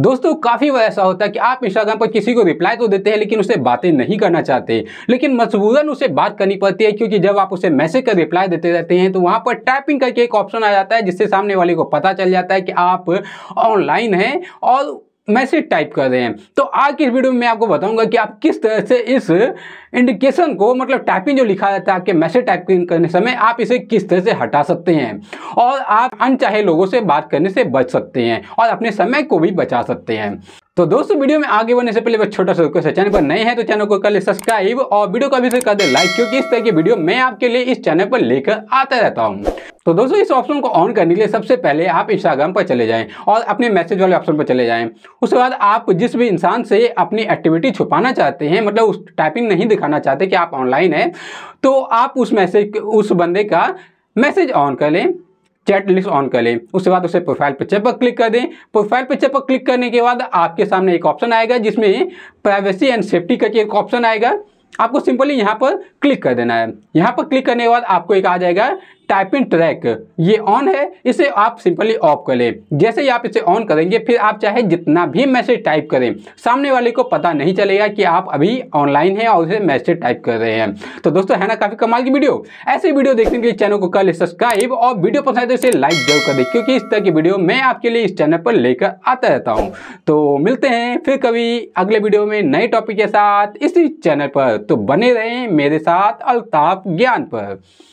दोस्तों काफ़ी बार ऐसा होता है कि आप इंस्टाग्राम पर किसी को रिप्लाई तो देते हैं लेकिन उससे बातें नहीं करना चाहते लेकिन मजबूरन उसे बात करनी पड़ती है क्योंकि जब आप उसे मैसेज का रिप्लाई देते रहते हैं तो वहाँ पर टाइपिंग करके एक ऑप्शन आ जाता है जिससे सामने वाले को पता चल जाता है कि आप ऑनलाइन हैं और मैसेज टाइप कर रहे हैं तो आज की वीडियो में आपको बताऊंगा कि आप किस तरह से इस इंडिकेशन को मतलब टाइपिंग जो लिखा जाता है आपके मैसेज टाइपिंग करने समय आप इसे किस तरह से हटा सकते हैं और आप अनचाहे लोगों से बात करने से बच सकते हैं और अपने समय को भी बचा सकते हैं तो दोस्तों वीडियो में आगे बढ़ने से पहले बस छोटा सा रिक्वेस्ट है चैनल पर नए हैं तो चैनल को कर ले सब्सक्राइब और वीडियो को अभी से कर दे लाइक क्योंकि इस तरह की वीडियो मैं आपके लिए इस चैनल पर लेकर आता रहता हूँ तो दोस्तों इस ऑप्शन को ऑन करने के लिए सबसे पहले आप इंस्टाग्राम पर चले जाएं और अपने मैसेज वाले ऑप्शन पर चले जाएं उसके बाद आप जिस भी इंसान से अपनी एक्टिविटी छुपाना चाहते हैं मतलब उस टाइपिंग नहीं दिखाना चाहते कि आप ऑनलाइन हैं तो आप उस मैसेज उस बंदे का मैसेज ऑन कर लें चैट लिस्ट ऑन कर लें उसके बाद उसे प्रोफाइल पिक्चर पर क्लिक कर दें प्रोफाइल पिक्चर पर क्लिक करने के बाद आपके सामने एक ऑप्शन आएगा जिसमें प्राइवेसी एंड सेफ्टी का एक ऑप्शन आएगा आपको सिंपली यहाँ पर क्लिक कर देना है यहाँ पर क्लिक करने के बाद आपको एक आ जाएगा टाइपिंग ट्रैक ये ऑन है इसे आप सिंपली ऑफ कर लें जैसे ही आप इसे ऑन करेंगे फिर आप चाहे जितना भी मैसेज टाइप करें सामने वाले को पता नहीं चलेगा कि आप अभी ऑनलाइन हैं और उसे मैसेज टाइप कर रहे हैं तो दोस्तों है ना काफ़ी कमाल की वीडियो ऐसे वीडियो देखने के लिए चैनल को कल सब्सक्राइब और वीडियो पसंद तो इसे लाइक जरूर कर दे क्योंकि इस तरह की वीडियो मैं आपके लिए इस चैनल पर लेकर आता रहता हूँ तो मिलते हैं फिर कभी अगले वीडियो में नए टॉपिक के साथ इसी चैनल पर तो बने रहें मेरे साथ अल्ताफ ज्ञान पर